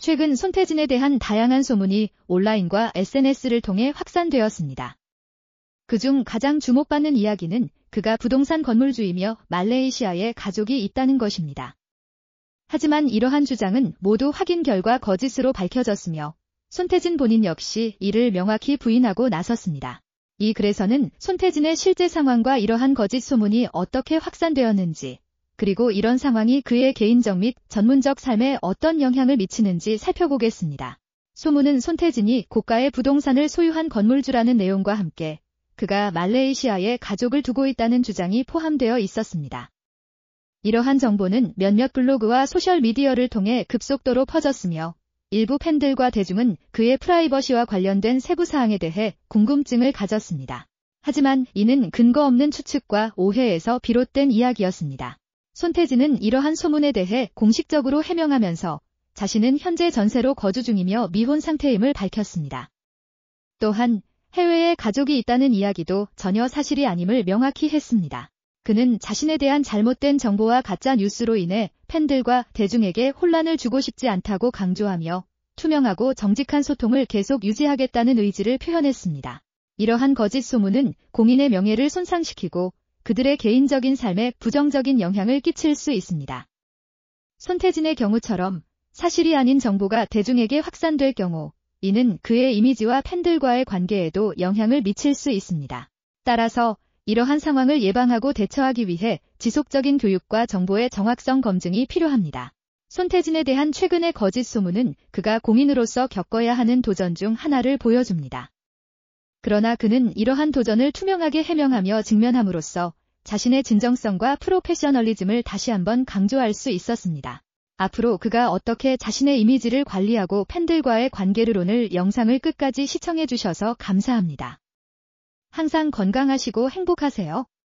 최근 손태진에 대한 다양한 소문이 온라인과 SNS를 통해 확산되었습니다. 그중 가장 주목받는 이야기는 그가 부동산 건물주이며 말레이시아에 가족이 있다는 것입니다. 하지만 이러한 주장은 모두 확인 결과 거짓으로 밝혀졌으며 손태진 본인 역시 이를 명확히 부인하고 나섰습니다. 이 글에서는 손태진의 실제 상황과 이러한 거짓 소문이 어떻게 확산되었는지 그리고 이런 상황이 그의 개인적 및 전문적 삶에 어떤 영향을 미치는지 살펴보겠습니다. 소문은 손태진이 고가의 부동산을 소유한 건물주라는 내용과 함께 그가 말레이시아에 가족을 두고 있다는 주장이 포함되어 있었습니다. 이러한 정보는 몇몇 블로그와 소셜미디어를 통해 급속도로 퍼졌으며 일부 팬들과 대중은 그의 프라이버시와 관련된 세부사항에 대해 궁금증을 가졌습니다. 하지만 이는 근거 없는 추측과 오해에서 비롯된 이야기였습니다. 손태진은 이러한 소문에 대해 공식적으로 해명하면서 자신은 현재 전세로 거주 중이며 미혼 상태임을 밝혔습니다. 또한 해외에 가족이 있다는 이야기도 전혀 사실이 아님을 명확히 했습니다. 그는 자신에 대한 잘못된 정보와 가짜 뉴스로 인해 팬들과 대중에게 혼란을 주고 싶지 않다고 강조하며 투명하고 정직한 소통을 계속 유지하겠다는 의지를 표현했습니다. 이러한 거짓 소문은 공인의 명예를 손상시키고 그들의 개인적인 삶에 부정적인 영향을 끼칠 수 있습니다. 손태진의 경우처럼 사실이 아닌 정보가 대중에게 확산될 경우 이는 그의 이미지와 팬들과의 관계에도 영향을 미칠 수 있습니다. 따라서 이러한 상황을 예방하고 대처하기 위해 지속적인 교육과 정보의 정확성 검증이 필요합니다. 손태진에 대한 최근의 거짓 소문은 그가 공인으로서 겪어야 하는 도전 중 하나를 보여줍니다. 그러나 그는 이러한 도전을 투명하게 해명하며 직면함으로써 자신의 진정성과 프로페셔널리즘을 다시 한번 강조할 수 있었습니다. 앞으로 그가 어떻게 자신의 이미지를 관리하고 팬들과의 관계를 오늘 영상을 끝까지 시청해주셔서 감사합니다. 항상 건강하시고 행복하세요.